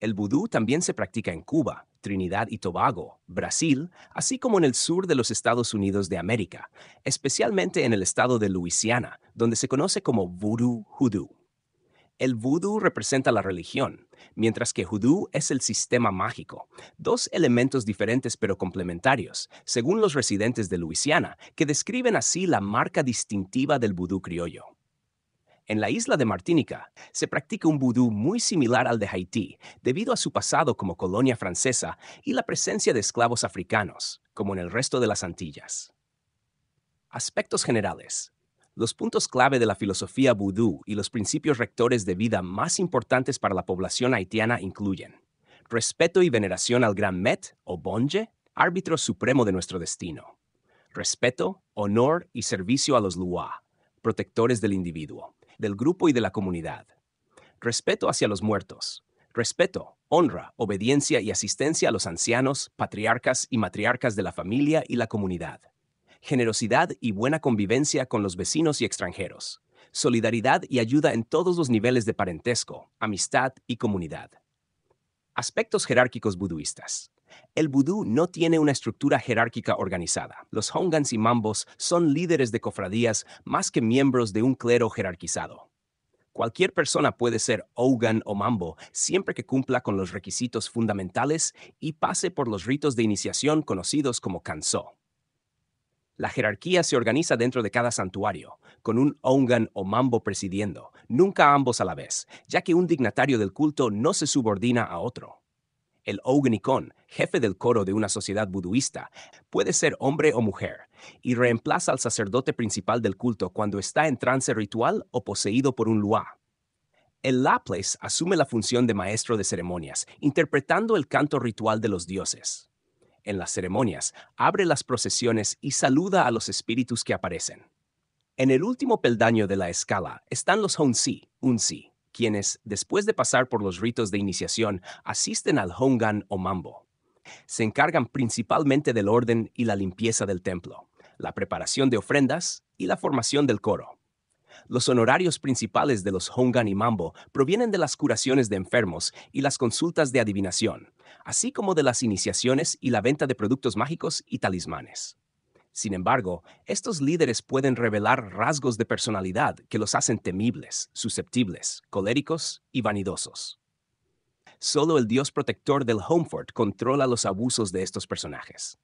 El vudú también se practica en Cuba, Trinidad y Tobago, Brasil, así como en el sur de los Estados Unidos de América, especialmente en el estado de Luisiana, donde se conoce como vudú hudú. El vudú representa la religión, mientras que voodoo es el sistema mágico, dos elementos diferentes pero complementarios, según los residentes de Luisiana, que describen así la marca distintiva del vudú criollo. En la isla de Martínica se practica un vudú muy similar al de Haití, debido a su pasado como colonia francesa y la presencia de esclavos africanos, como en el resto de las Antillas. Aspectos generales. Los puntos clave de la filosofía vudú y los principios rectores de vida más importantes para la población haitiana incluyen respeto y veneración al gran Met o Bonje, árbitro supremo de nuestro destino, respeto, honor y servicio a los Lua, protectores del individuo, del grupo y de la comunidad. Respeto hacia los muertos. Respeto, honra, obediencia y asistencia a los ancianos, patriarcas y matriarcas de la familia y la comunidad. Generosidad y buena convivencia con los vecinos y extranjeros. Solidaridad y ayuda en todos los niveles de parentesco, amistad y comunidad. Aspectos jerárquicos buduistas. El vudú no tiene una estructura jerárquica organizada. Los hongans y mambos son líderes de cofradías más que miembros de un clero jerarquizado. Cualquier persona puede ser hogan o mambo siempre que cumpla con los requisitos fundamentales y pase por los ritos de iniciación conocidos como kanso. La jerarquía se organiza dentro de cada santuario, con un hongan o mambo presidiendo, nunca ambos a la vez, ya que un dignatario del culto no se subordina a otro. El Ogunikon, jefe del coro de una sociedad buduista, puede ser hombre o mujer, y reemplaza al sacerdote principal del culto cuando está en trance ritual o poseído por un luá. El Laplace asume la función de maestro de ceremonias, interpretando el canto ritual de los dioses. En las ceremonias, abre las procesiones y saluda a los espíritus que aparecen. En el último peldaño de la escala están los un Unsi, quienes, después de pasar por los ritos de iniciación, asisten al Hongan o Mambo. Se encargan principalmente del orden y la limpieza del templo, la preparación de ofrendas y la formación del coro. Los honorarios principales de los Hongan y Mambo provienen de las curaciones de enfermos y las consultas de adivinación, así como de las iniciaciones y la venta de productos mágicos y talismanes. Sin embargo, estos líderes pueden revelar rasgos de personalidad que los hacen temibles, susceptibles, coléricos y vanidosos. Solo el Dios protector del Homefort controla los abusos de estos personajes.